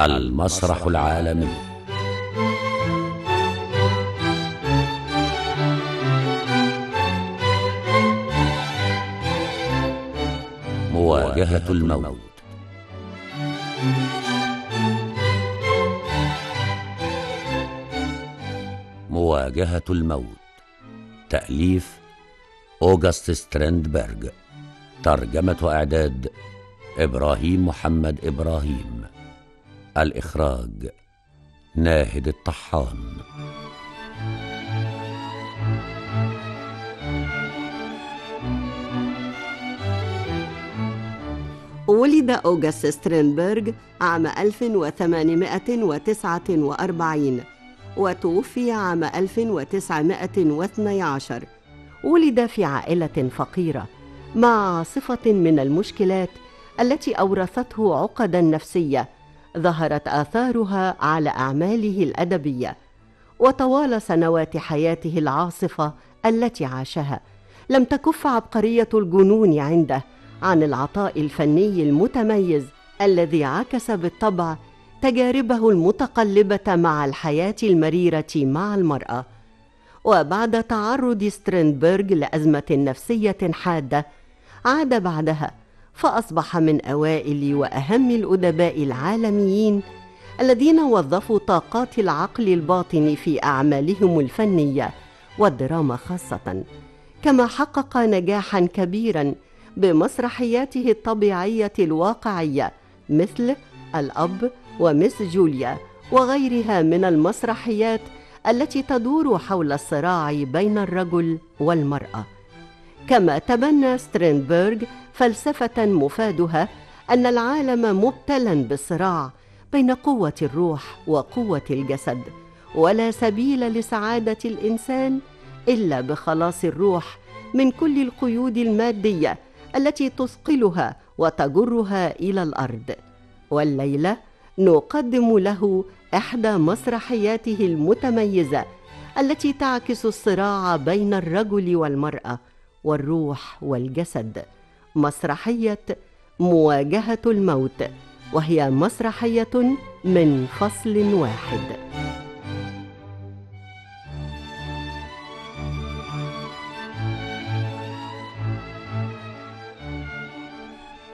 المسرح العالمي مواجهة الموت مواجهة الموت تأليف أوغست ستريندبرغ ترجمة إعداد إبراهيم محمد إبراهيم الإخراج ناهد الطحان ولد أوغست سترينبرغ عام 1849 وتوفي عام 1912 ولد في عائلة فقيرة مع عاصفة من المشكلات التي أورثته عقدا نفسية ظهرت آثارها على أعماله الأدبية وطوال سنوات حياته العاصفة التي عاشها لم تكف عبقرية الجنون عنده عن العطاء الفني المتميز الذي عكس بالطبع تجاربه المتقلبة مع الحياة المريرة مع المرأة وبعد تعرض سترينبرغ لأزمة نفسية حادة عاد بعدها فأصبح من أوائل وأهم الأدباء العالميين الذين وظفوا طاقات العقل الباطن في أعمالهم الفنية والدراما خاصة كما حقق نجاحا كبيرا بمسرحياته الطبيعية الواقعية مثل الأب ومس جوليا وغيرها من المسرحيات التي تدور حول الصراع بين الرجل والمرأة كما تبنى سترينبرغ فلسفة مفادها أن العالم مبتلى بالصراع بين قوة الروح وقوة الجسد ولا سبيل لسعادة الإنسان إلا بخلاص الروح من كل القيود المادية التي تثقلها وتجرها إلى الأرض والليلة نقدم له إحدى مسرحياته المتميزة التي تعكس الصراع بين الرجل والمرأة والروح والجسد مسرحية مواجهة الموت وهي مسرحية من فصل واحد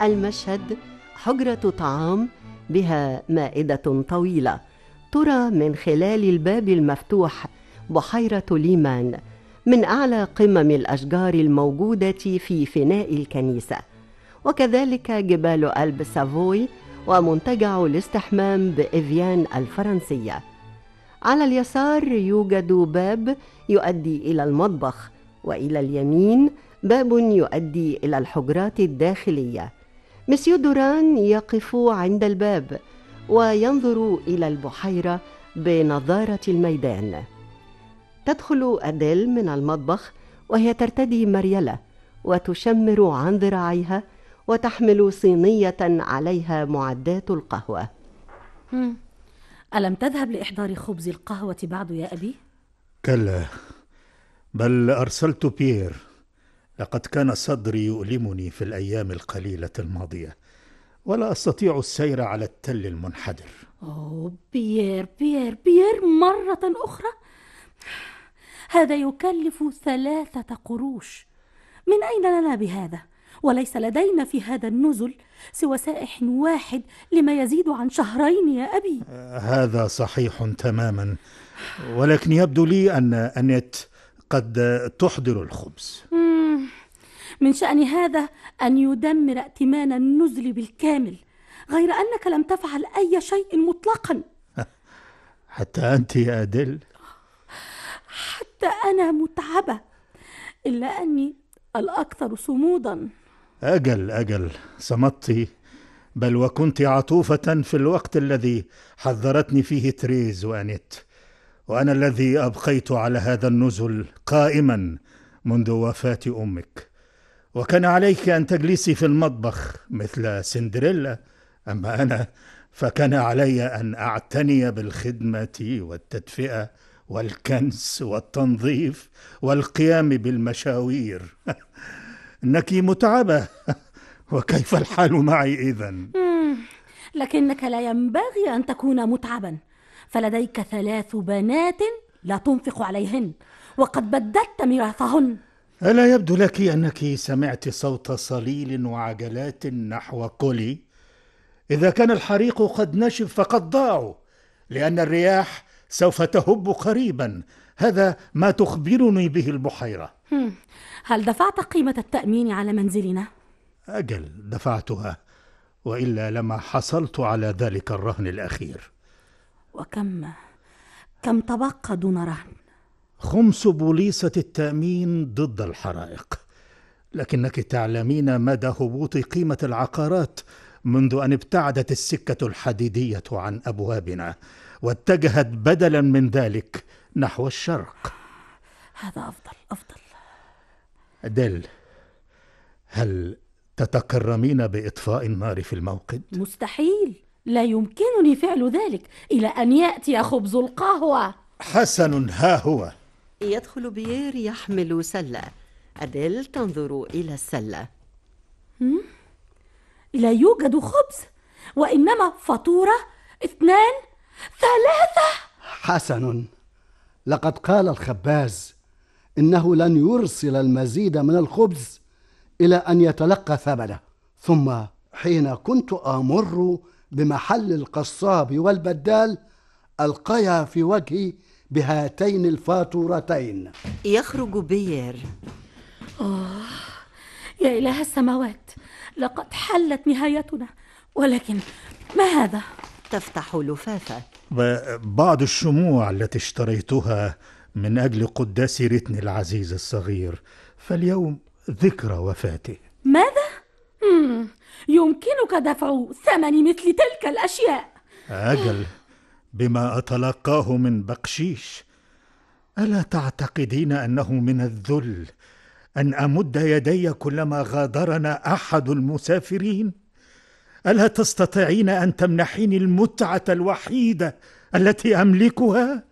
المشهد حجرة طعام بها مائدة طويلة ترى من خلال الباب المفتوح بحيرة ليمان من أعلى قمم الأشجار الموجودة في فناء الكنيسة وكذلك جبال ألب سافوي ومنتجع الاستحمام بإفيان الفرنسية على اليسار يوجد باب يؤدي إلى المطبخ وإلى اليمين باب يؤدي إلى الحجرات الداخلية مسيو دوران يقف عند الباب وينظر إلى البحيرة بنظارة الميدان تدخل أديل من المطبخ وهي ترتدي مريلة وتشمر عن ذراعيها وتحمل صينية عليها معدات القهوة ألم تذهب لإحضار خبز القهوة بعد يا أبي؟ كلا بل أرسلت بيير لقد كان صدري يؤلمني في الايام القليله الماضيه ولا استطيع السير على التل المنحدر اوه بيير بيير بيير مره اخرى هذا يكلف ثلاثه قروش من اين لنا بهذا وليس لدينا في هذا النزل سوى سائح واحد لما يزيد عن شهرين يا ابي هذا صحيح تماما ولكن يبدو لي ان انت قد تحضر الخبز من شأن هذا أن يدمر ائتمان النزل بالكامل غير أنك لم تفعل أي شيء مطلقا حتى أنت يا أدل حتى أنا متعبة إلا أني الأكثر صمودا أجل أجل صمتي بل وكنت عطوفة في الوقت الذي حذرتني فيه تريز وأنت وأنا الذي أبقيت على هذا النزل قائما منذ وفاة أمك وكان عليك أن تجلسي في المطبخ مثل سندريلا أما أنا فكان علي أن أعتني بالخدمة والتدفئة والكنس والتنظيف والقيام بالمشاوير إنك متعبة وكيف الحال معي إذا؟ لكنك لا ينبغي أن تكون متعبا فلديك ثلاث بنات لا تنفق عليهن وقد بددت ميراثهن ألا يبدو لك أنك سمعت صوت صليل وعجلات نحو كولي؟ إذا كان الحريق قد نشف فقد ضاعوا، لأن الرياح سوف تهب قريبا، هذا ما تخبرني به البحيرة. هل دفعت قيمة التأمين على منزلنا؟ أجل دفعتها، وإلا لما حصلت على ذلك الرهن الأخير. وكم كم تبقى دون رهن؟ خمس بوليصة التأمين ضد الحرائق لكنك تعلمين مدى هبوط قيمة العقارات منذ أن ابتعدت السكة الحديدية عن أبوابنا واتجهت بدلا من ذلك نحو الشرق هذا أفضل أفضل ديل هل تتكرمين بإطفاء النار في الموقد؟ مستحيل لا يمكنني فعل ذلك إلى أن يأتي خبز القهوة حسن ها هو يدخل بيير يحمل سلة أديل تنظر إلى السلة لا يوجد خبز وإنما فطورة اثنان ثلاثة حسن لقد قال الخباز إنه لن يرسل المزيد من الخبز إلى أن يتلقى ثمنه ثم حين كنت آمر بمحل القصاب والبدال ألقيا في وجهي بهاتين الفاتورتين يخرج بيير أوه يا إله السماوات لقد حلت نهايتنا ولكن ما هذا؟ تفتح لفافة بعض الشموع التي اشتريتها من أجل قداس رتن العزيز الصغير فاليوم ذكرى وفاته ماذا؟ مم. يمكنك دفع ثمن مثل تلك الأشياء أجل بما اتلقاه من بقشيش الا تعتقدين انه من الذل ان امد يدي كلما غادرنا احد المسافرين الا تستطيعين ان تمنحيني المتعه الوحيده التي املكها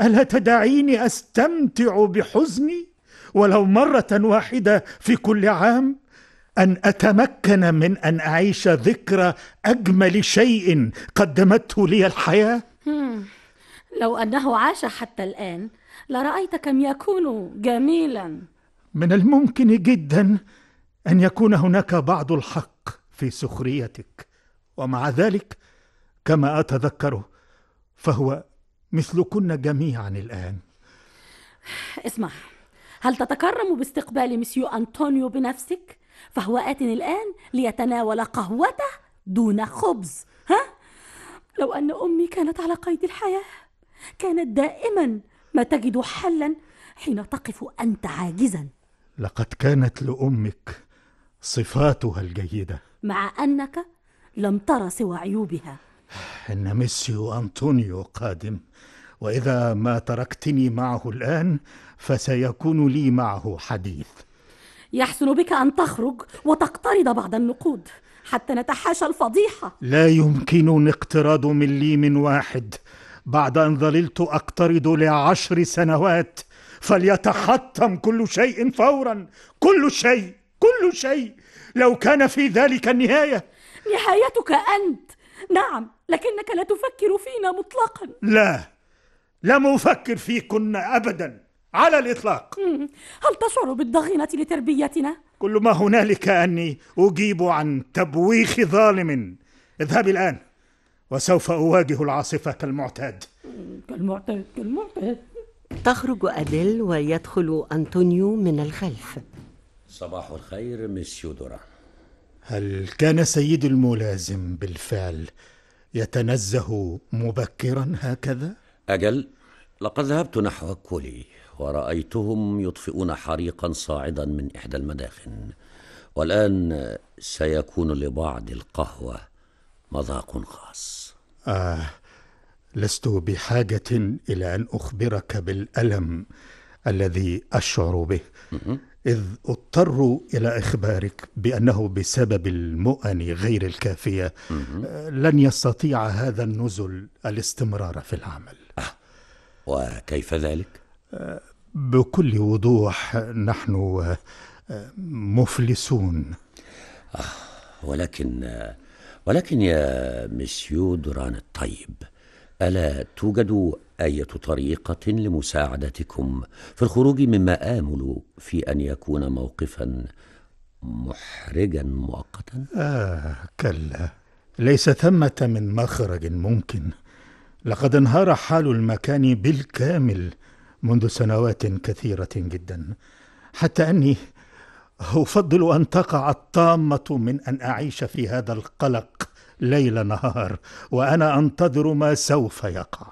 الا تدعيني استمتع بحزني ولو مره واحده في كل عام ان اتمكن من ان اعيش ذكرى اجمل شيء قدمته لي الحياه لو أنه عاش حتى الآن لرأيت كم يكون جميلا من الممكن جدا أن يكون هناك بعض الحق في سخريتك ومع ذلك كما أتذكره فهو مثلكن جميعا الآن اسمع هل تتكرم باستقبال مسيو أنطونيو بنفسك؟ فهو آت الآن ليتناول قهوته دون خبز لو أن أمي كانت على قيد الحياة كانت دائما ما تجد حلا حين تقف أنت عاجزا لقد كانت لأمك صفاتها الجيدة مع أنك لم ترى سوى عيوبها إن ميسيو أنطونيو قادم وإذا ما تركتني معه الآن فسيكون لي معه حديث يحسن بك أن تخرج وتقترض بعض النقود حتى نتحاشى الفضيحة لا يمكنني اقتراض مليم واحد بعد أن ظللت أقترض لعشر سنوات فليتحطم كل شيء فورا كل شيء كل شيء لو كان في ذلك النهاية نهايتك أنت نعم لكنك لا تفكر فينا مطلقا لا لم أفكر فيكن أبدا على الإطلاق هل تشعر بالضغينة لتربيتنا؟ كل ما هنالك أني أجيب عن تبويخ ظالم اذهبي الآن وسوف أواجه العاصفة كالمعتاد كالمعتاد كالمعتاد تخرج أديل ويدخل أنطونيو من الخلف صباح الخير مسيو دوران هل كان سيد الملازم بالفعل يتنزه مبكرا هكذا؟ أجل لقد ذهبت نحو كولي ورأيتهم يطفئون حريقا صاعدا من إحدى المداخن والآن سيكون لبعض القهوة مذاق خاص آه لست بحاجة إلى أن أخبرك بالألم الذي أشعر به إذ أضطر إلى إخبارك بأنه بسبب المؤن غير الكافية آه، لن يستطيع هذا النزل الاستمرار في العمل أه، وكيف ذلك؟ بكل وضوح نحن آه، مفلسون آه، ولكن آه، ولكن يا مسيو دران الطيب ألا توجد أي طريقة لمساعدتكم في الخروج مما آمل في أن يكون موقفا محرجا مؤقتا؟ آه كلا ليس ثمة من مخرج ممكن لقد انهار حال المكان بالكامل منذ سنوات كثيرة جدا حتى أني أفضل أن تقع الطامة من أن أعيش في هذا القلق ليل نهار وأنا أنتظر ما سوف يقع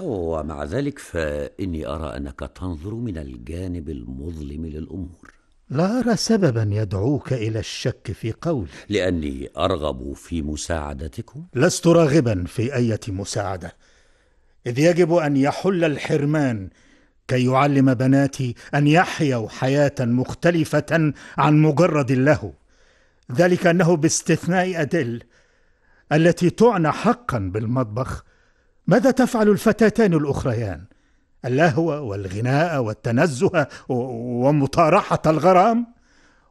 ومع ذلك فإني أرى أنك تنظر من الجانب المظلم للأمور لا أرى سببا يدعوك إلى الشك في قولي لأني أرغب في مساعدتكم لست راغبا في أي مساعدة إذ يجب أن يحل الحرمان كي يعلم بناتي ان يحيوا حياه مختلفه عن مجرد اللهو ذلك انه باستثناء ادل التي تعنى حقا بالمطبخ ماذا تفعل الفتاتان الاخريان اللهو والغناء والتنزه ومطارحه الغرام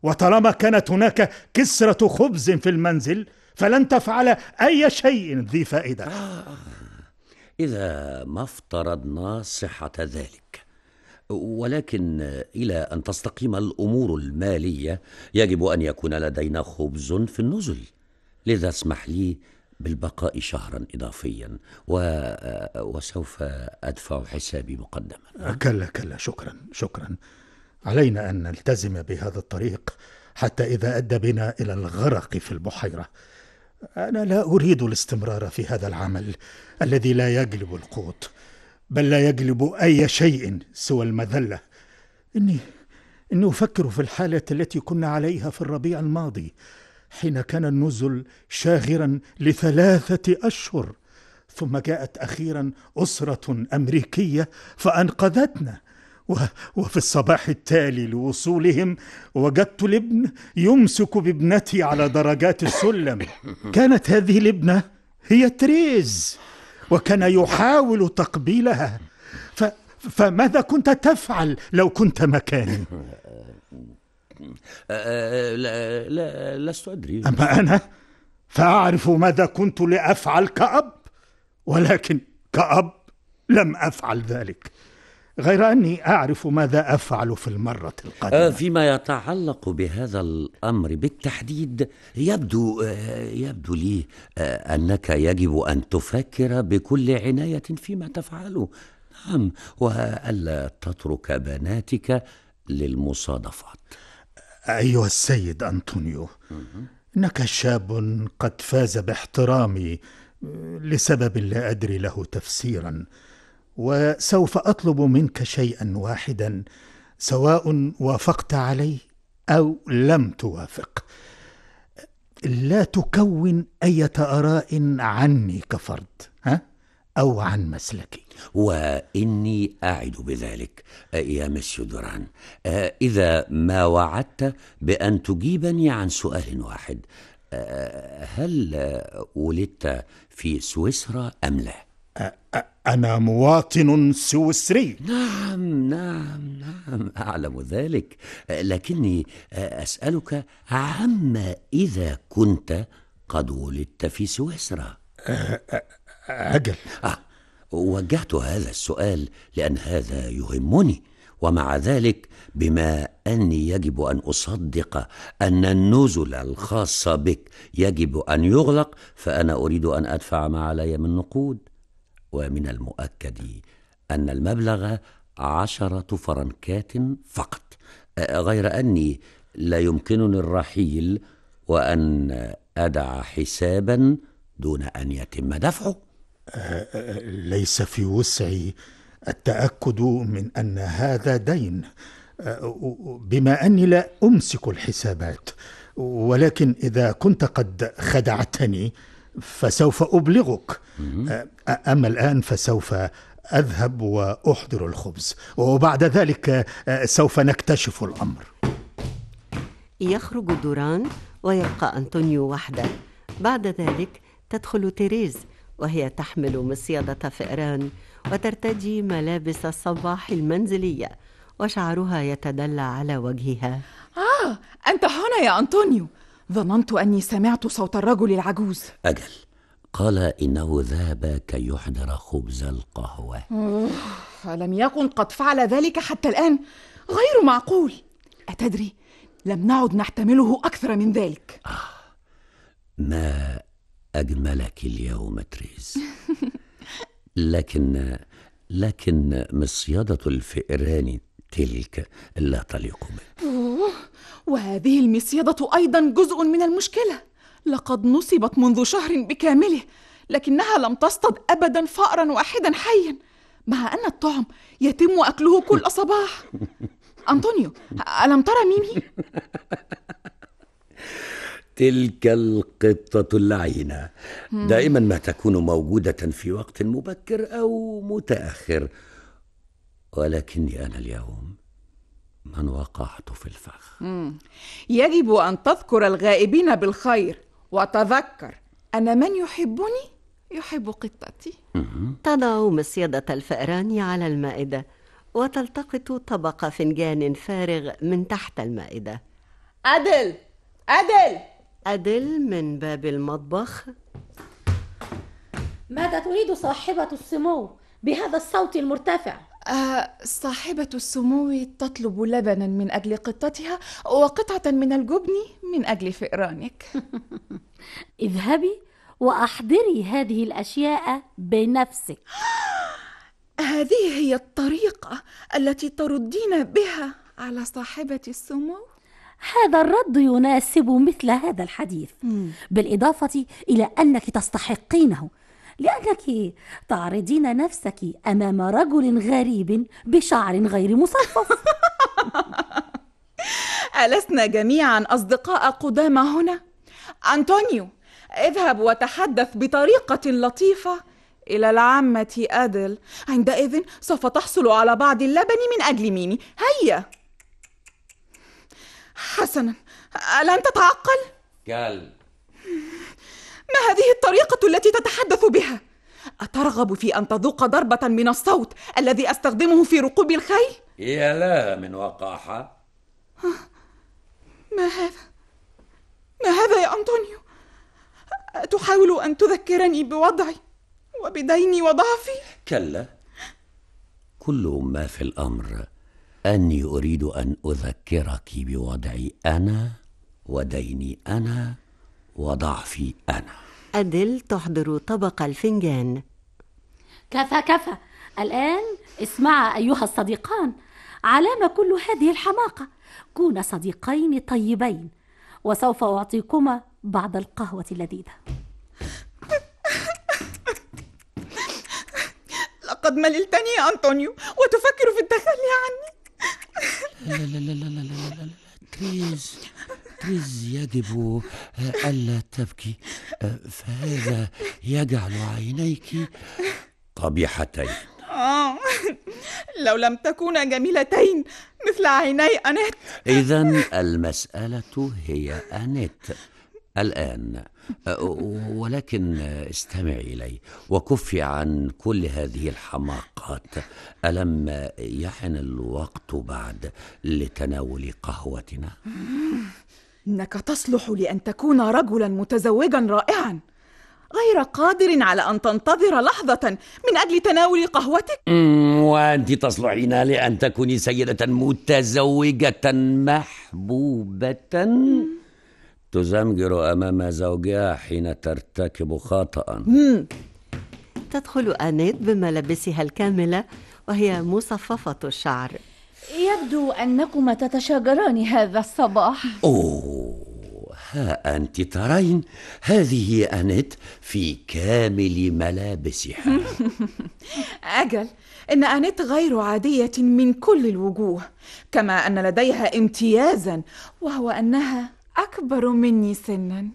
وطالما كانت هناك كسره خبز في المنزل فلن تفعل اي شيء ذي فائده آه، اذا ما افترضنا صحه ذلك ولكن الى ان تستقيم الامور الماليه يجب ان يكون لدينا خبز في النزل لذا اسمح لي بالبقاء شهرا اضافيا و... وسوف ادفع حسابي مقدما كلا كلا شكرا شكرا علينا ان نلتزم بهذا الطريق حتى اذا ادى بنا الى الغرق في البحيره انا لا اريد الاستمرار في هذا العمل الذي لا يجلب القوت بل لا يجلب أي شيء سوى المذلة إني إني أفكر في الحالة التي كنا عليها في الربيع الماضي حين كان النزل شاغرا لثلاثة أشهر ثم جاءت أخيرا أسرة أمريكية فأنقذتنا وفي الصباح التالي لوصولهم وجدت الابن يمسك بابنتي على درجات السلم كانت هذه الابنه هي تريز وكان يحاول تقبيلها ف فماذا كنت تفعل لو كنت مكاني أه، أه، لا, لا لست أدري أما أنا فأعرف ماذا كنت لأفعل كأب ولكن كأب لم أفعل ذلك غير أني أعرف ماذا أفعل في المرة القادمة آه، فيما يتعلق بهذا الأمر بالتحديد يبدو آه، يبدو لي آه، أنك يجب أن تفكر بكل عناية فيما تفعله نعم وألا تترك بناتك للمصادفات أيها السيد أنطونيو إنك شاب قد فاز باحترامي لسبب لا أدري له تفسيرا وسوف اطلب منك شيئا واحدا سواء وافقت عليه او لم توافق لا تكون اي اراء عني كفرد ها او عن مسلكي واني اعد بذلك يا مسيو دوران أه، اذا ما وعدت بان تجيبني عن سؤال واحد أه، هل ولدت في سويسرا ام لا أنا مواطن سويسري نعم نعم نعم أعلم ذلك لكني أسألك عما إذا كنت قد ولدت في سويسرا أه، أه، أجل آه وجهت هذا السؤال لأن هذا يهمني ومع ذلك بما أني يجب أن أصدق أن النزل الخاص بك يجب أن يغلق فأنا أريد أن أدفع ما علي من نقود ومن المؤكد أن المبلغ عشرة فرنكات فقط غير أني لا يمكنني الرحيل وأن أدع حسابا دون أن يتم دفعه ليس في وسعي التأكد من أن هذا دين بما أني لا أمسك الحسابات ولكن إذا كنت قد خدعتني فسوف أبلغك أما الآن فسوف أذهب وأحضر الخبز وبعد ذلك سوف نكتشف الأمر يخرج دوران ويبقى أنطونيو وحده بعد ذلك تدخل تيريز وهي تحمل مصيدة فئران وترتدي ملابس الصباح المنزلية وشعرها يتدلى على وجهها آه أنت هنا يا أنطونيو ظننت اني سمعت صوت الرجل العجوز اجل قال انه ذهب كي يحضر خبز القهوه فلم يكن قد فعل ذلك حتى الان غير معقول اتدري لم نعد نحتمله اكثر من ذلك آه ما اجملك اليوم تريز لكن لكن مصياده الفئران تلك لا تليق بك وهذه المصيدة أيضا جزء من المشكلة لقد نصبت منذ شهر بكامله لكنها لم تصطد أبدا فأرا واحدا حيا مع أن الطعم يتم أكله كل صباح أنطونيو ألم ترى ميمي؟ تلك القطة اللعينة دائما ما تكون موجودة في وقت مبكر أو متأخر ولكني أنا اليوم من وقعت في الفخ مم. يجب أن تذكر الغائبين بالخير وتذكر أن من يحبني يحب قطتي تضع مصيدة الفئران على المائدة وتلتقط طبق فنجان فارغ من تحت المائدة أدل أدل أدل من باب المطبخ ماذا تريد صاحبة السمو بهذا الصوت المرتفع؟ صاحبة السمو تطلب لبنا من أجل قطتها وقطعة من الجبن من أجل فئرانك اذهبي وأحضري هذه الأشياء بنفسك هذه هي الطريقة التي تردين بها على صاحبة السمو هذا الرد يناسب مثل هذا الحديث بالإضافة إلى أنك تستحقينه لأنك تعرضين نفسك أمام رجل غريب بشعر غير مصفف ألسنا جميعا أصدقاء قدامى هنا؟ أنطونيو اذهب وتحدث بطريقة لطيفة إلى العمة أدل عندئذ سوف تحصل على بعض اللبن من أجل ميمي هيا حسنا ألا أنت تعقل؟ ما هذه الطريقة التي تتحدث بها؟ أترغب في أن تذوق ضربة من الصوت الذي أستخدمه في ركوب الخيل؟ يا لا من وقاحة ما هذا؟ ما هذا يا أنطونيو؟ أتحاول أن تذكرني بوضعي وبديني وضعفي؟ كلا كل ما في الأمر أني أريد أن أذكرك بوضعي أنا وديني أنا وضعفي أنا أدل تحضر طبق الفنجان كفى كفى الآن اسمعا أيها الصديقان علامة كل هذه الحماقة كونا صديقين طيبين وسوف أعطيكما بعض القهوة اللذيذة لقد مللتني يا أنطونيو وتفكر في التخلي عني لا لا لا لا لا لا, لا, لا, لا. تريز الأكتريز يجب آه، ألا تبكي آه، فهذا يجعل عينيك قبيحتين آه، لو لم تكونا جميلتين مثل عيني أنت إذا المسألة هي أنت الآن ولكن استمعي إلي وكفي عن كل هذه الحماقات ألم يحن الوقت بعد لتناول قهوتنا؟ انك تصلح لان تكون رجلا متزوجا رائعا غير قادر على ان تنتظر لحظه من اجل تناول قهوتك وانت تصلحين لان تكوني سيده متزوجه محبوبه تزمجر امام زوجها حين ترتكب خطا تدخل انيت بملابسها الكامله وهي مصففه الشعر يبدو أنكما تتشاجران هذا الصباح أوه ها أنت ترين هذه أنت في كامل ملابسها أجل إن أنت غير عادية من كل الوجوه كما أن لديها امتيازا وهو أنها أكبر مني سنا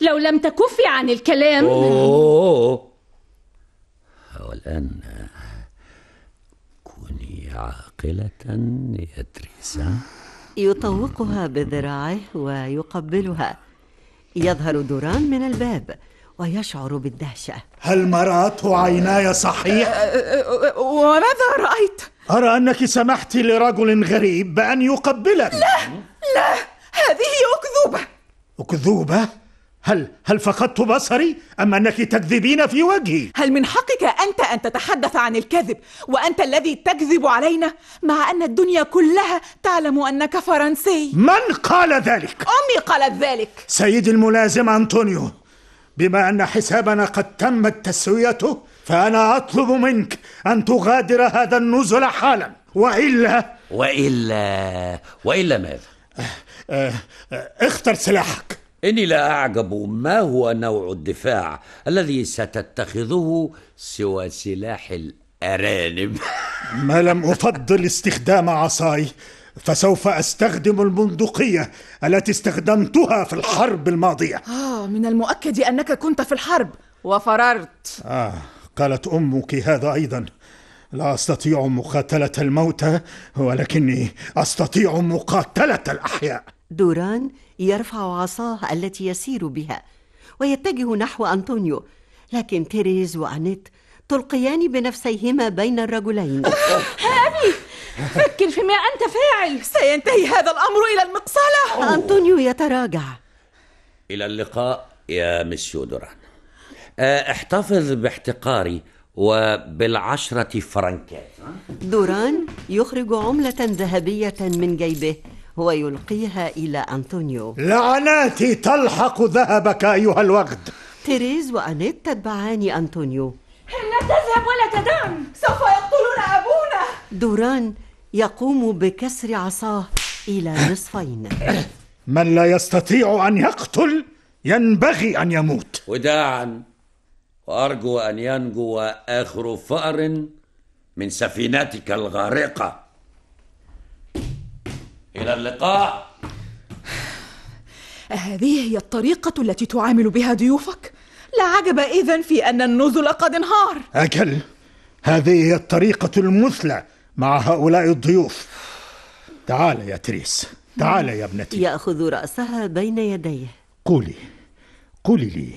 لو لم تكفي عن الكلام أوه والآن كوني عاقل ثاقلة يترس يطوقها بذراعه ويقبلها يظهر دوران من الباب ويشعر بالدهشة هل مرأت عيناي صحيح؟ أه، أه، أه، وماذا رأيت؟ أرى أنك سمحت لرجل غريب بأن يقبلك لا لا هذه أكذوبة أكذوبة؟ هل هل فقدت بصري ام انك تكذبين في وجهي هل من حقك انت ان تتحدث عن الكذب وانت الذي تكذب علينا مع ان الدنيا كلها تعلم انك فرنسي من قال ذلك امي قالت ذلك سيدي الملازم انطونيو بما ان حسابنا قد تمت تسويته فانا اطلب منك ان تغادر هذا النزل حالا والا والا والا ماذا أه، أه، أه، اختر سلاحك إني لا أعجب ما هو نوع الدفاع الذي ستتخذه سوى سلاح الأرانب ما لم أفضل استخدام عصاي فسوف أستخدم البندقية التي استخدمتها في الحرب الماضية آه من المؤكد أنك كنت في الحرب وفررت آه قالت أمك هذا أيضا لا أستطيع مقاتلة الموتى ولكني أستطيع مقاتلة الأحياء دوران يرفع عصاه التي يسير بها ويتجه نحو أنطونيو لكن تيريز وأنيت تلقيان بنفسيهما بين الرجلين هابي فكر فيما أنت فاعل سينتهي هذا الأمر إلى المقصلة أنطونيو يتراجع إلى اللقاء يا مسيو دوران أه، احتفظ باحتقاري وبالعشرة فرنكات دوران يخرج عملة ذهبية من جيبه ويلقيها إلى أنطونيو لعناتي تلحق ذهبك أيها الوغد تيريز وأنيت تتبعان أنطونيو لا تذهب ولا تدعم سوف يقتلون أبونا دوران يقوم بكسر عصاه إلى نصفين من لا يستطيع أن يقتل ينبغي أن يموت وداعا وأرجو أن ينجو آخر فأر من سفينتك الغارقة إلى اللقاء أهذه هي الطريقة التي تعامل بها ضيوفك؟ لا عجب إذا في أن النزل قد انهار أجل هذه هي الطريقة المثلى مع هؤلاء الضيوف تعال يا تريس تعال يا ابنتي يأخذ رأسها بين يديه قولي قولي لي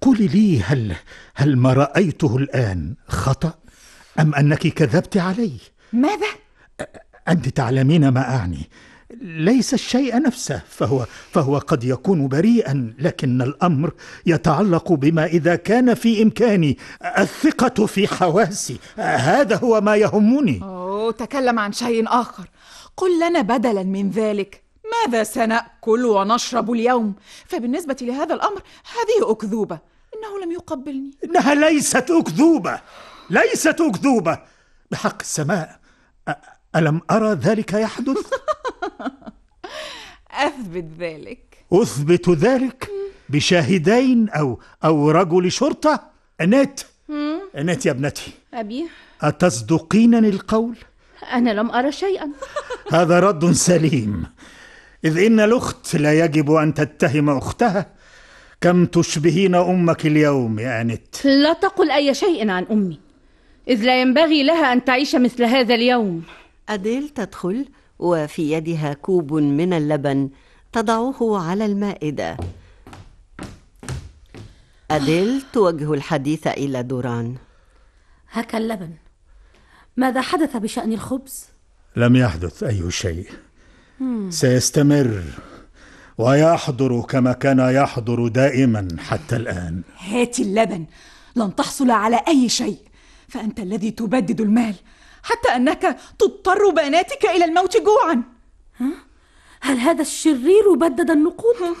قولي لي هل هل ما رأيته الآن خطأ أم أنك كذبت علي؟ ماذا؟ أنت تعلمين ما أعني ليس الشيء نفسه فهو فهو قد يكون بريئا لكن الامر يتعلق بما اذا كان في امكاني الثقه في حواسي هذا هو ما يهمني أوه تكلم عن شيء اخر قل لنا بدلا من ذلك ماذا سناكل ونشرب اليوم فبالنسبه لهذا الامر هذه اكذوبه انه لم يقبلني انها ليست اكذوبه ليست اكذوبه بحق السماء ألم أرى ذلك يحدث؟ أثبت ذلك أثبت ذلك بشاهدين أو أو رجل شرطة أنات أنات يا ابنتي أبي أتصدقينني القول؟ أنا لم أرى شيئا هذا رد سليم إذ إن الأخت لا يجب أن تتهم أختها كم تشبهين أمك اليوم يا أنت لا تقل أي شيء عن أمي إذ لا ينبغي لها أن تعيش مثل هذا اليوم أديل تدخل وفي يدها كوب من اللبن تضعه على المائدة أديل توجه الحديث إلى دوران هكا اللبن ماذا حدث بشأن الخبز؟ لم يحدث أي شيء سيستمر ويحضر كما كان يحضر دائما حتى الآن هات اللبن لن تحصل على أي شيء فأنت الذي تبدد المال حتى أنك تضطر بناتك إلى الموت جوعا هل هذا الشرير بدد النقود؟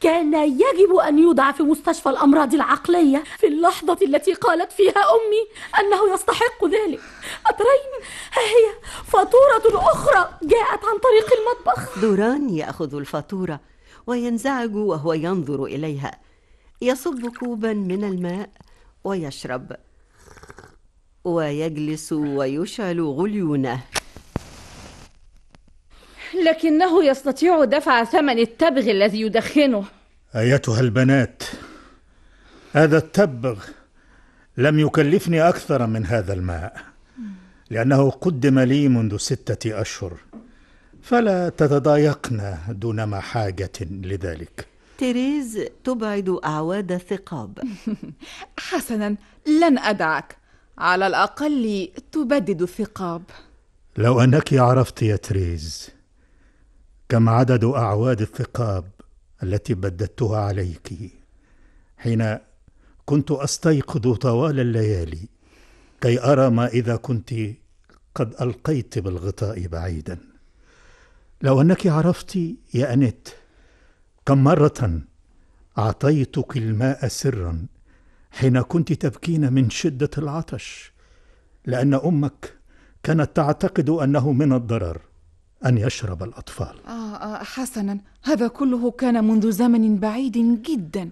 كان يجب أن يوضع في مستشفى الأمراض العقلية في اللحظة التي قالت فيها أمي أنه يستحق ذلك أترين ها هي فاتورة أخرى جاءت عن طريق المطبخ دوران يأخذ الفاتورة وينزعج وهو ينظر إليها يصب كوبا من الماء ويشرب ويجلس ويشعل غليونه لكنه يستطيع دفع ثمن التبغ الذي يدخنه ايتها البنات هذا التبغ لم يكلفني اكثر من هذا الماء لانه قدم لي منذ سته اشهر فلا تتضايقن دون ما حاجه لذلك تيريز تبعد اعواد الثقاب حسنا لن ادعك على الأقل تبدد الثقاب لو أنك عرفت يا تريز كم عدد أعواد الثقاب التي بددتها عليك حين كنت أستيقظ طوال الليالي كي أرى ما إذا كنت قد ألقيت بالغطاء بعيدا لو أنك عرفت يا أنت كم مرة أعطيتك الماء سرا حين كنت تبكين من شدة العطش لأن أمك كانت تعتقد أنه من الضرر أن يشرب الأطفال آه, آه حسنا هذا كله كان منذ زمن بعيد جدا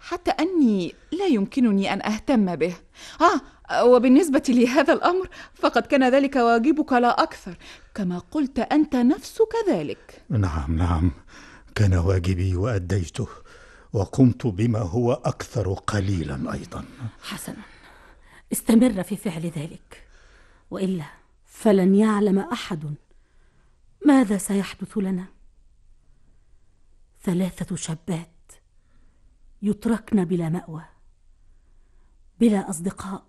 حتى أني لا يمكنني أن أهتم به آه وبالنسبة لهذا الأمر فقد كان ذلك واجبك لا أكثر كما قلت أنت نفسك ذلك نعم نعم كان واجبي وأديته وقمت بما هو اكثر قليلا ايضا حسنا استمر في فعل ذلك والا فلن يعلم احد ماذا سيحدث لنا ثلاثه شابات يتركن بلا ماوى بلا اصدقاء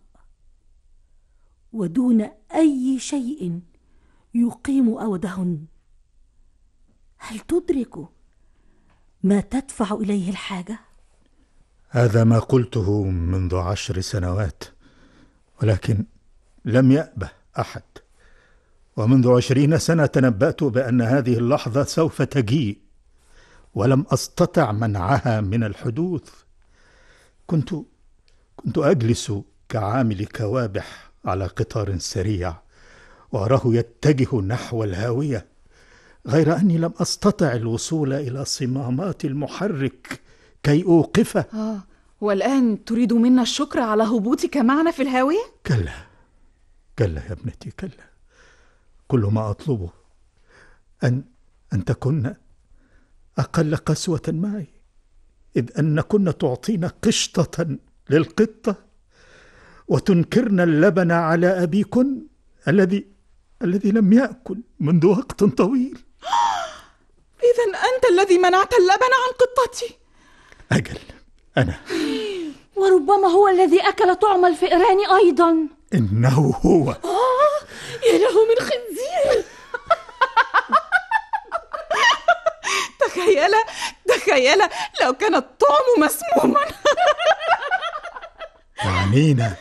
ودون اي شيء يقيم اودهن هل تدرك ما تدفع اليه الحاجه هذا ما قلته منذ عشر سنوات ولكن لم يابه احد ومنذ عشرين سنه تنبات بان هذه اللحظه سوف تجيء ولم استطع منعها من الحدوث كنت كنت اجلس كعامل كوابح على قطار سريع واراه يتجه نحو الهاويه غير أني لم أستطع الوصول إلى صمامات المحرك كي أوقفه آه والآن تريد منا الشكر على هبوطك معنا في الهاوية؟ كلا كلا يا ابنتي كلا كل ما أطلبه أن أن تكن أقل قسوة معي إذ أنكن تعطين قشطة للقطة وتنكرن اللبن على أبيكن الذي الذي لم يأكل منذ وقت طويل إذا أنت الذي منعت اللبن عن قطتي أجل أنا وربما هو الذي أكل طعم الفئران أيضا إنه هو آه، يا له من خنزير تخيل تخيل لو كان الطعم مسموما تعنينا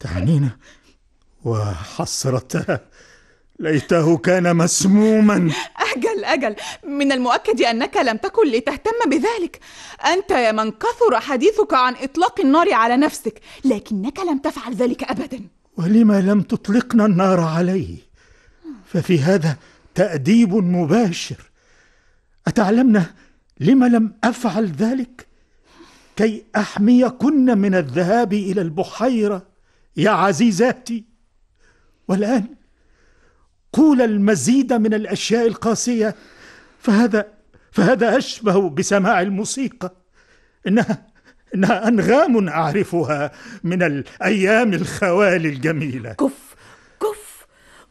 تعنينا وحسرتها ليته كان مسموما اجل اجل من المؤكد انك لم تكن لتهتم بذلك انت يا من كثر حديثك عن اطلاق النار على نفسك لكنك لم تفعل ذلك ابدا ولم لم تطلقنا النار عليه ففي هذا تاديب مباشر اتعلمنا لم لم افعل ذلك كي احميكن من الذهاب الى البحيره يا عزيزاتي والان قول المزيد من الأشياء القاسية فهذا فهذا أشبه بسماع الموسيقى إنها إنها أنغام أعرفها من الأيام الخوالي الجميلة كف كف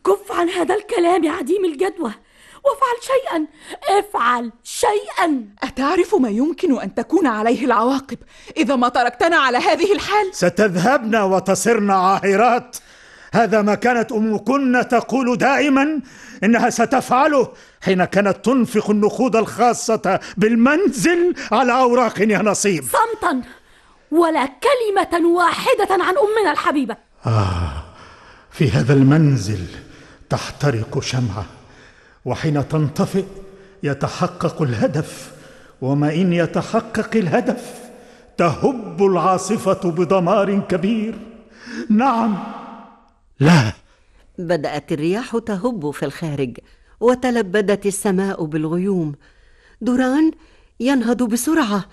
كف عن هذا الكلام عديم الجدوى وافعل شيئا افعل شيئا أتعرف ما يمكن أن تكون عليه العواقب إذا ما تركتنا على هذه الحال ستذهبن وتصرن عاهرات هذا ما كانت أمكن تقول دائما إنها ستفعله حين كانت تنفق النقود الخاصة بالمنزل على أوراق يا نصيب صمتا ولا كلمة واحدة عن أمنا الحبيبة آه في هذا المنزل تحترق شمعة وحين تنطفئ يتحقق الهدف وما إن يتحقق الهدف تهب العاصفة بدمار كبير نعم لا بدأت الرياح تهب في الخارج وتلبدت السماء بالغيوم دوران ينهض بسرعة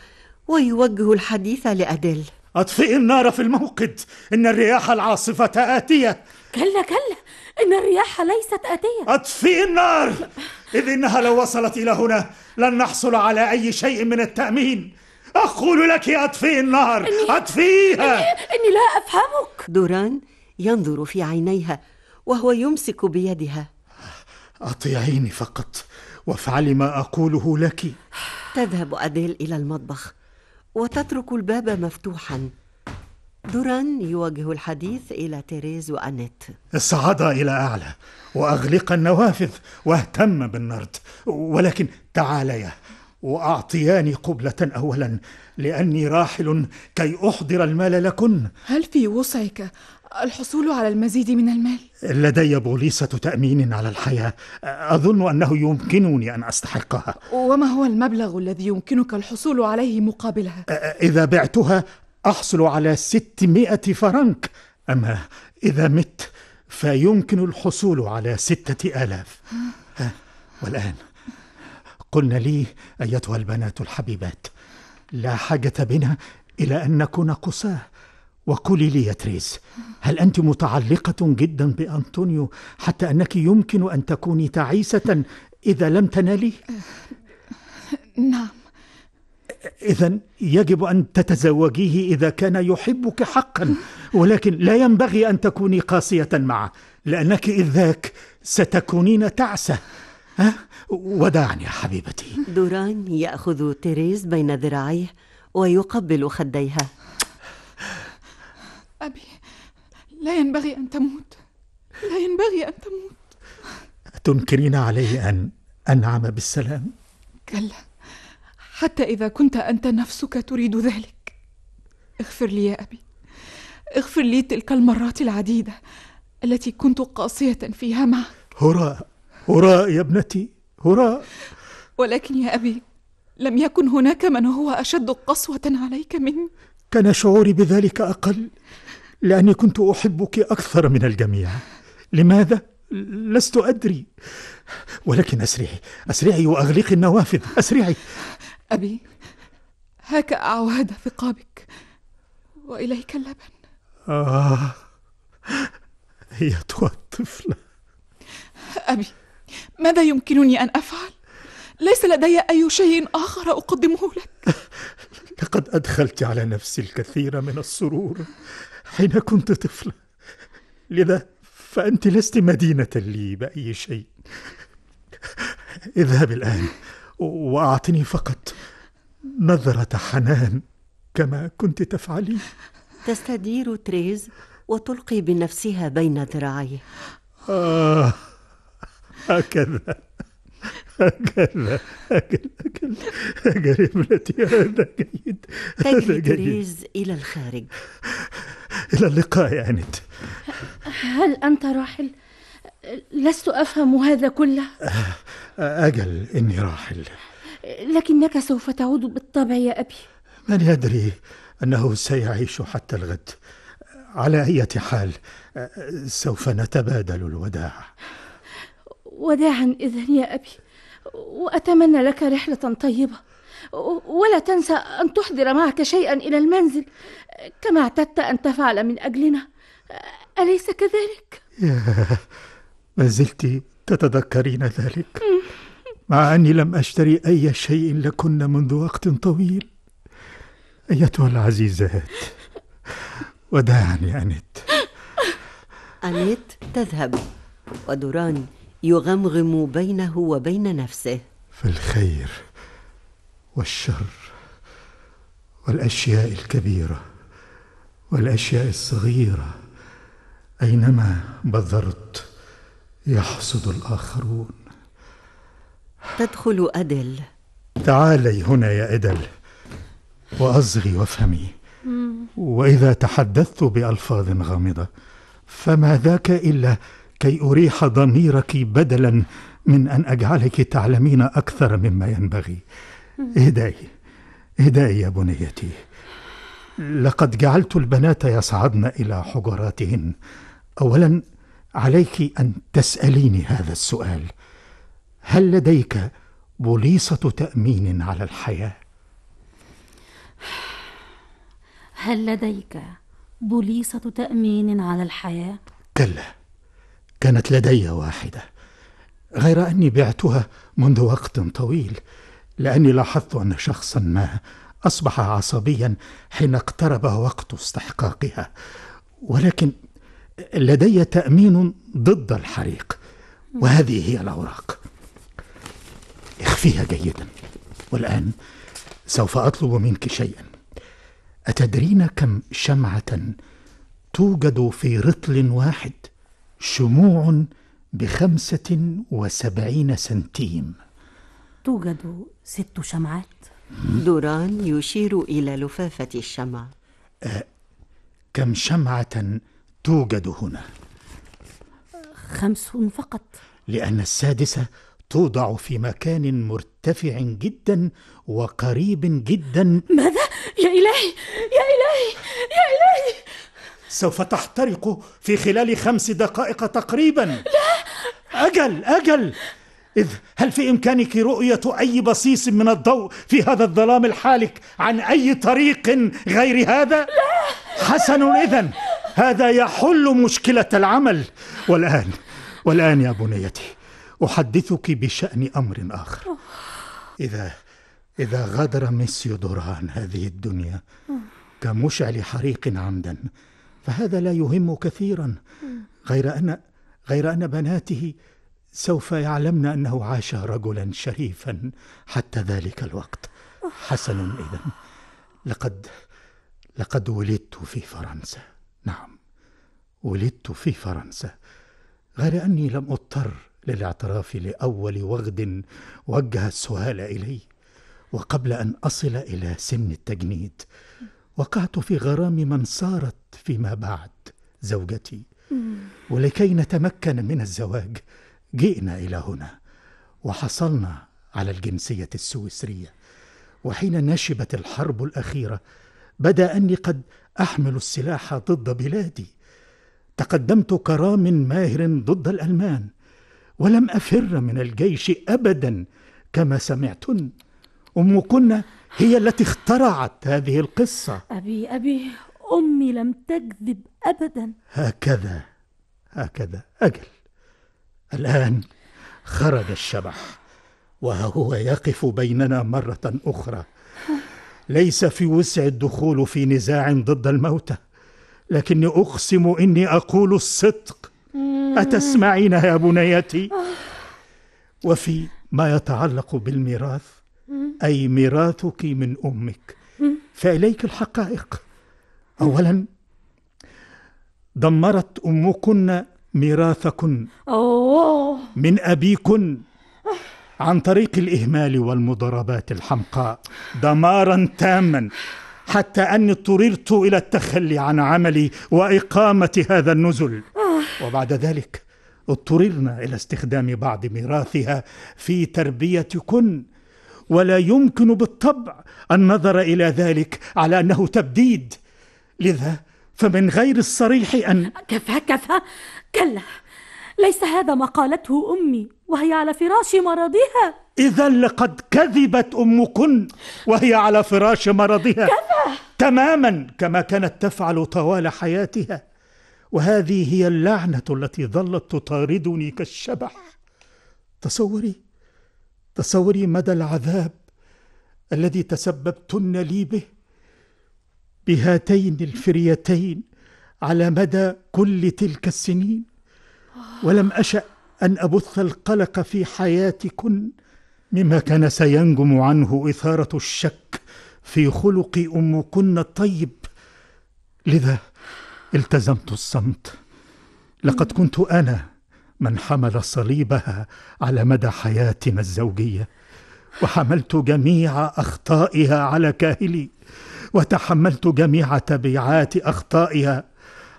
ويوجه الحديث لأديل أطفئي النار في الموقد إن الرياح العاصفة آتية كلا كلا إن الرياح ليست آتية أطفئي النار إذ إنها لو وصلت إلى هنا لن نحصل على أي شيء من التأمين أقول لك أطفئي النار أطفئيها إني... إني لا أفهمك دوران ينظر في عينيها وهو يمسك بيدها اطيعيني فقط وافعلي ما اقوله لك تذهب اديل الى المطبخ وتترك الباب مفتوحا دوران يوجه الحديث إلى تيريز وأنيت اصعدا إلى أعلى وأغلق النوافذ واهتم بالنرد ولكن تعاليا وأعطياني قبلة أولا لأني راحل كي أحضر المال لكن هل في وسعك الحصول على المزيد من المال لدي بوليصة تأمين على الحياة أظن أنه يمكنني أن أستحقها وما هو المبلغ الذي يمكنك الحصول عليه مقابلها؟ إذا بعتها أحصل على ستمائة فرنك أما إذا مت فيمكن الحصول على ستة آلاف والآن قلنا لي أيتها البنات الحبيبات لا حاجة بنا إلى أن نكون قساه وقولي لي يا تريس هل أنت متعلقة جدا بأنطونيو حتى أنك يمكن أن تكوني تعيسة إذا لم تنالي؟ نعم إذا يجب أن تتزوجيه إذا كان يحبك حقا ولكن لا ينبغي أن تكوني قاسية معه لأنك إذ ذاك ستكونين تعسة ها؟ وداعا يا حبيبتي دوران يأخذ تيريز بين ذراعيه ويقبل خديها أبي لا ينبغي أن تموت لا ينبغي أن تموت تنكرين علي أن أنعم بالسلام؟ كلا حتى إذا كنت أنت نفسك تريد ذلك اغفر لي يا أبي اغفر لي تلك المرات العديدة التي كنت قاسية فيها معك هراء هراء يا ابنتي هراء ولكن يا أبي لم يكن هناك من هو أشد قسوة عليك مني كان شعوري بذلك أقل لأني كنت أحبك أكثر من الجميع لماذا؟ لست أدري ولكن أسرعي أسرعي وأغلقي النوافذ أسرعي أبي هاك أعواد ثقابك وإليك اللبن آه أيتها الطفلة أبي ماذا يمكنني أن أفعل؟ ليس لدي أي شيء آخر أقدمه لك لقد أدخلت على نفسي الكثير من السرور حين كنت طفلة لذا فأنت لست مدينة لي بأي شيء اذهب الآن وأعطني فقط نظرة حنان كما كنت تفعلين تستدير تريز وتلقي بنفسها بين ذراعيه آه هكذا هكذا هكذا هكذا يا ابنتي هذا جيد هذا تريز إلى الخارج إلى اللقاء يا أنت هل أنت راحل؟ لست أفهم هذا كله أجل إني راحل لكنك سوف تعود بالطبع يا أبي من يدري أنه سيعيش حتى الغد على أي حال سوف نتبادل الوداع وداعا إذا يا أبي وأتمنى لك رحلة طيبة ولا تنسى أن تحضر معك شيئا إلى المنزل كما اعتدت أن تفعل من أجلنا أليس كذلك؟ يا ما زلت تتذكرين ذلك مع أني لم أشتري أي شيء لكن منذ وقت طويل أيتها العزيزات وداعا يا أنت أنت تذهب ودوران يغمغم بينه وبين نفسه في الخير والشر والاشياء الكبيره والاشياء الصغيره اينما بذرت يحصد الاخرون تدخل ادل تعالي هنا يا ادل واصغي وافهمي واذا تحدثت بالفاظ غامضه فما ذاك الا كي أريح ضميرك بدلا من أن أجعلك تعلمين أكثر مما ينبغي اهداي اهداي يا بنيتي لقد جعلت البنات يصعدن إلى حجراتهن أولا عليك أن تسأليني هذا السؤال هل لديك بوليصة تأمين على الحياة؟ هل لديك بوليصة تأمين على الحياة؟ كلا كانت لدي واحدة غير أني بعتها منذ وقت طويل لأني لاحظت أن شخصا ما أصبح عصبيا حين اقترب وقت استحقاقها ولكن لدي تأمين ضد الحريق وهذه هي الأوراق اخفيها جيدا والآن سوف أطلب منك شيئا أتدرين كم شمعة توجد في رطل واحد؟ شموع بخمسة وسبعين سنتيم توجد ست شمعات دوران يشير إلى لفافة الشمع أه كم شمعة توجد هنا؟ خمس فقط لأن السادسة توضع في مكان مرتفع جدا وقريب جدا ماذا؟ يا إلهي يا إلهي يا إلهي سوف تحترق في خلال خمس دقائق تقريبا لا أجل أجل إذ هل في إمكانك رؤية أي بصيص من الضوء في هذا الظلام الحالك عن أي طريق غير هذا؟ لا حسن إذا هذا يحل مشكلة العمل والآن والآن يا بنيتي أحدثك بشأن أمر آخر إذا إذا غادر ميسيو دوران هذه الدنيا كمشعل حريق عمدا فهذا لا يهم كثيرا غير أن غير أن بناته سوف يعلمن أنه عاش رجلا شريفا حتى ذلك الوقت حسن إذا لقد لقد ولدت في فرنسا نعم ولدت في فرنسا غير أني لم أضطر للاعتراف لأول وغد وجه السؤال إلي وقبل أن أصل إلى سن التجنيد وقعت في غرام من صارت فيما بعد زوجتي ولكي نتمكن من الزواج جئنا إلى هنا وحصلنا على الجنسية السويسرية وحين نشبت الحرب الأخيرة بدا أني قد أحمل السلاح ضد بلادي تقدمت كرام ماهر ضد الألمان ولم أفر من الجيش أبدا كما سمعتن أمكن هي التي اخترعت هذه القصة أبي أبي أمي لم تكذب أبدا هكذا هكذا أجل الآن خرج الشبح وهو يقف بيننا مرة أخرى ليس في وسع الدخول في نزاع ضد الموتى لكني أقسم إني أقول الصدق أتسمعين يا بنيتي وفي ما يتعلق بالميراث أي ميراثك من أمك فإليك الحقائق أولا دمرت أمكن ميراثكن من أبيكن عن طريق الإهمال والمضاربات الحمقاء دمارا تاما حتى أني اضطررت إلى التخلي عن عملي وإقامة هذا النزل آه. وبعد ذلك اضطررنا إلى استخدام بعض ميراثها في تربيتكن ولا يمكن بالطبع النظر إلى ذلك على أنه تبديد لذا فمن غير الصريح أن كفى كفى كلا ليس هذا ما قالته أمي وهي على فراش مرضها إذا لقد كذبت أمكن وهي على فراش مرضها كفى تماما كما كانت تفعل طوال حياتها وهذه هي اللعنة التي ظلت تطاردني كالشبح تصوري تصوري مدى العذاب الذي تسببتن لي به بهاتين الفريتين على مدى كل تلك السنين ولم أشأ أن أبث القلق في حياتكن مما كان سينجم عنه إثارة الشك في خلق أمكن الطيب لذا التزمت الصمت لقد كنت أنا من حمل صليبها على مدى حياتنا الزوجية وحملت جميع أخطائها على كاهلي وتحملت جميع تبعات اخطائها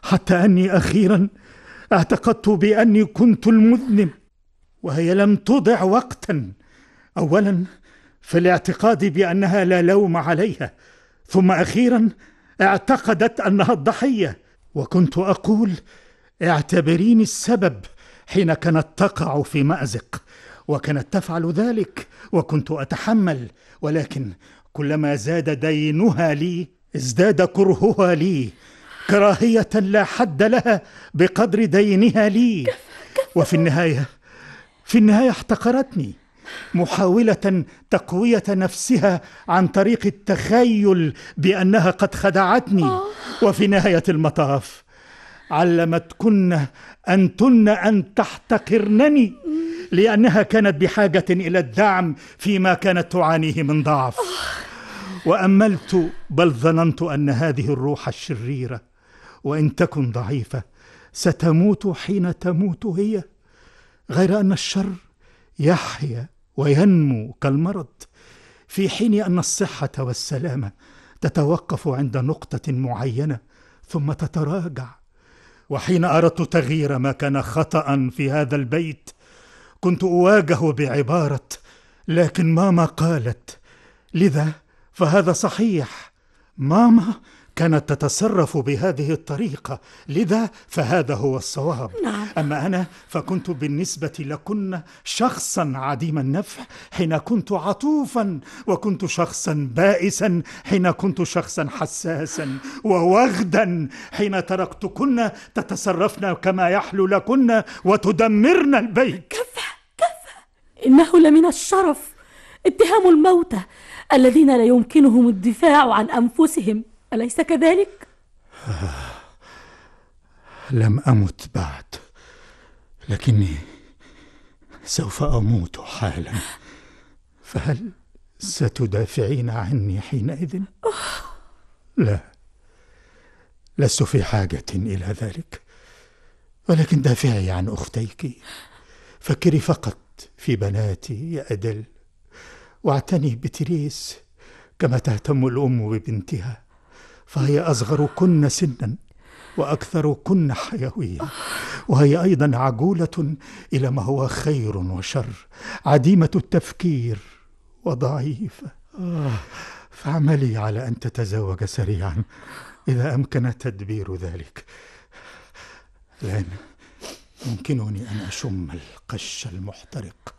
حتى اني اخيرا اعتقدت باني كنت المذنب وهي لم تضع وقتا اولا في الاعتقاد بانها لا لوم عليها ثم اخيرا اعتقدت انها الضحيه وكنت اقول اعتبريني السبب حين كانت تقع في مازق وكانت تفعل ذلك وكنت اتحمل ولكن كلما زاد دينها لي ازداد كرهها لي كراهية لا حد لها بقدر دينها لي وفي النهاية في النهاية احتقرتني محاولة تقوية نفسها عن طريق التخيل بأنها قد خدعتني وفي نهاية المطاف علمتكن أنتن أن تحتقرنني لأنها كانت بحاجة إلى الدعم فيما كانت تعانيه من ضعف وأملت بل ظننت أن هذه الروح الشريرة وإن تكن ضعيفة ستموت حين تموت هي غير أن الشر يحيا وينمو كالمرض في حين أن الصحة والسلامة تتوقف عند نقطة معينة ثم تتراجع وحين أردت تغيير ما كان خطأ في هذا البيت كنت أواجه بعبارة لكن ماما قالت لذا فهذا صحيح ماما كانت تتصرف بهذه الطريقة لذا فهذا هو الصواب نعم. أما أنا فكنت بالنسبة لكن شخصا عديم النفع حين كنت عطوفا وكنت شخصا بائسا حين كنت شخصا حساسا ووغدا حين تركتكن تتصرفن كما يحلو لكن وتدمرن البيت كفى كفى إنه لمن الشرف اتهام الموتى الذين لا يمكنهم الدفاع عن انفسهم اليس كذلك لم امت بعد لكني سوف اموت حالا فهل ستدافعين عني حينئذ لا لست في حاجه الى ذلك ولكن دافعي عن اختيك فكري فقط في بناتي يا ادل واعتني بتريس كما تهتم الأم ببنتها فهي أصغركن سنا وأكثركن حيوية وهي أيضا عجولة إلى ما هو خير وشر عديمة التفكير وضعيفة فاعملي على أن تتزوج سريعا إذا أمكن تدبير ذلك الآن يمكنني أن أشم القش المحترق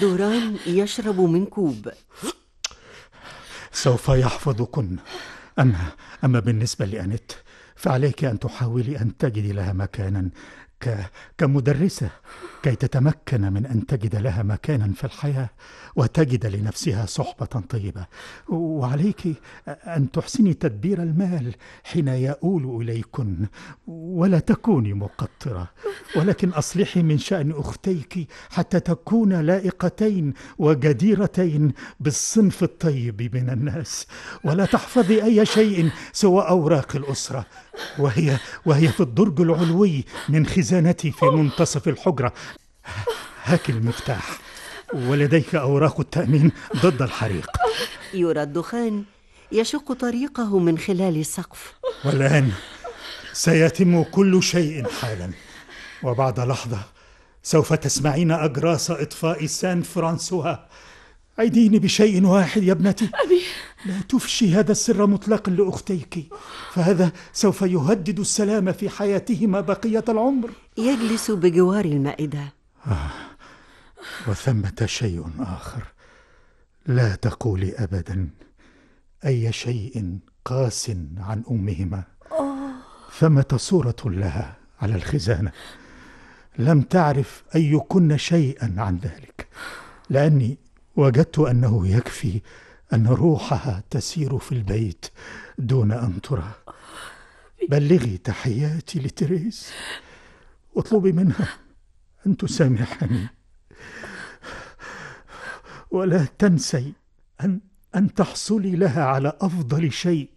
دوران يشرب من كوب سوف يحفظكن أما أما بالنسبة لأنت فعليك أن تحاولي أن تجدي لها مكانا ك... كمدرسة كي تتمكن من ان تجد لها مكانا في الحياه وتجد لنفسها صحبه طيبه وعليك ان تحسني تدبير المال حين يؤول اليكن ولا تكوني مقطره ولكن اصلحي من شان اختيك حتى تكون لائقتين وجديرتين بالصنف الطيب من الناس ولا تحفظي اي شيء سوى اوراق الاسره وهي وهي في الدرج العلوي من خزانتي في منتصف الحجره هاك المفتاح ولديك أوراق التأمين ضد الحريق يرى الدخان يشق طريقه من خلال السقف والآن سيتم كل شيء حالا وبعد لحظة سوف تسمعين أجراس إطفاء سان فرانسوا أيديني بشيء واحد يا ابنتي أبي لا تفشي هذا السر مطلقا لأختيك فهذا سوف يهدد السلام في حياتهما بقية العمر يجلس بجوار المائدة آه وثمة شيء آخر لا تقولي أبدا أي شيء قاس عن أمهما ثمة آه. صورة لها على الخزانة لم تعرف أيكن شيئا عن ذلك لأني وجدت أنه يكفي أن روحها تسير في البيت دون أن ترى آه. بلغي تحياتي لتريس واطلبي منها أن تسامحني ولا تنسي أن, أن تحصلي لها على أفضل شيء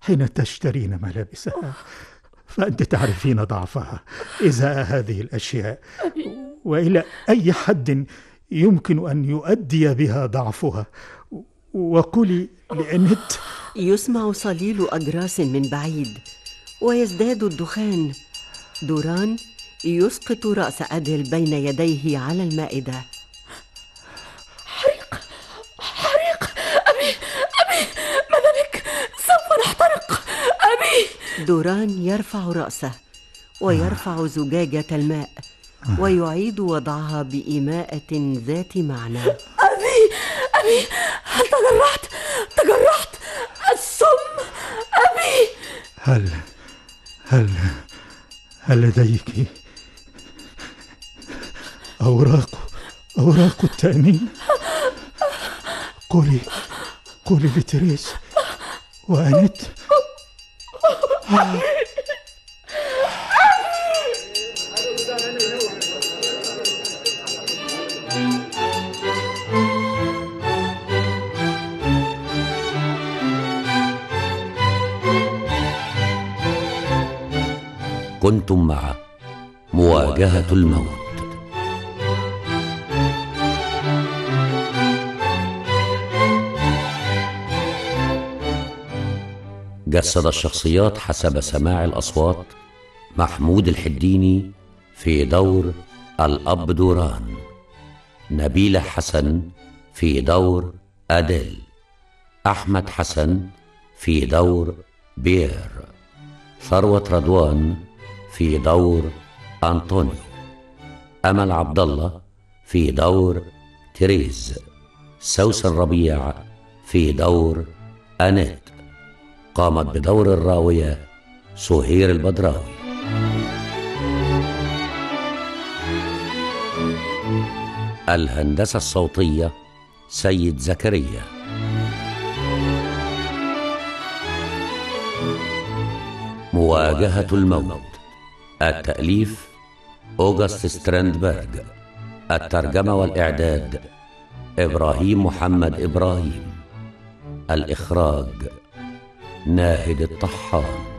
حين تشترين ملابسها فأنت تعرفين ضعفها إزاء هذه الأشياء وإلى أي حد يمكن أن يؤدي بها ضعفها وقولي لأنت يسمع صليل أجراس من بعيد ويزداد الدخان دوران يسقط رأس أديل بين يديه على المائدة حريق حريق أبي أبي ماذا بك سوف نحترق أبي دوران يرفع رأسه ويرفع زجاجة الماء ويعيد وضعها بإيماءة ذات معنى أبي أبي هل تجرعت تجرعت السم أبي هل هل هل لديك أوراق أوراق التأمين قولي قولي لتريس وأنت كنتم مع مواجهة الموت جسد الشخصيات حسب سماع الأصوات محمود الحديني في دور الأب دوران نبيلة حسن في دور أديل أحمد حسن في دور بير ثروة رضوان في دور أنطونيو أمل عبد الله في دور تريز سوسن ربيع في دور أنيت قامت بدور الراوية سهير البدراوي الهندسة الصوتية سيد زكريا مواجهة الموت التأليف أوغست ستراندبرج الترجمة والإعداد إبراهيم محمد إبراهيم الإخراج ناهد الطحان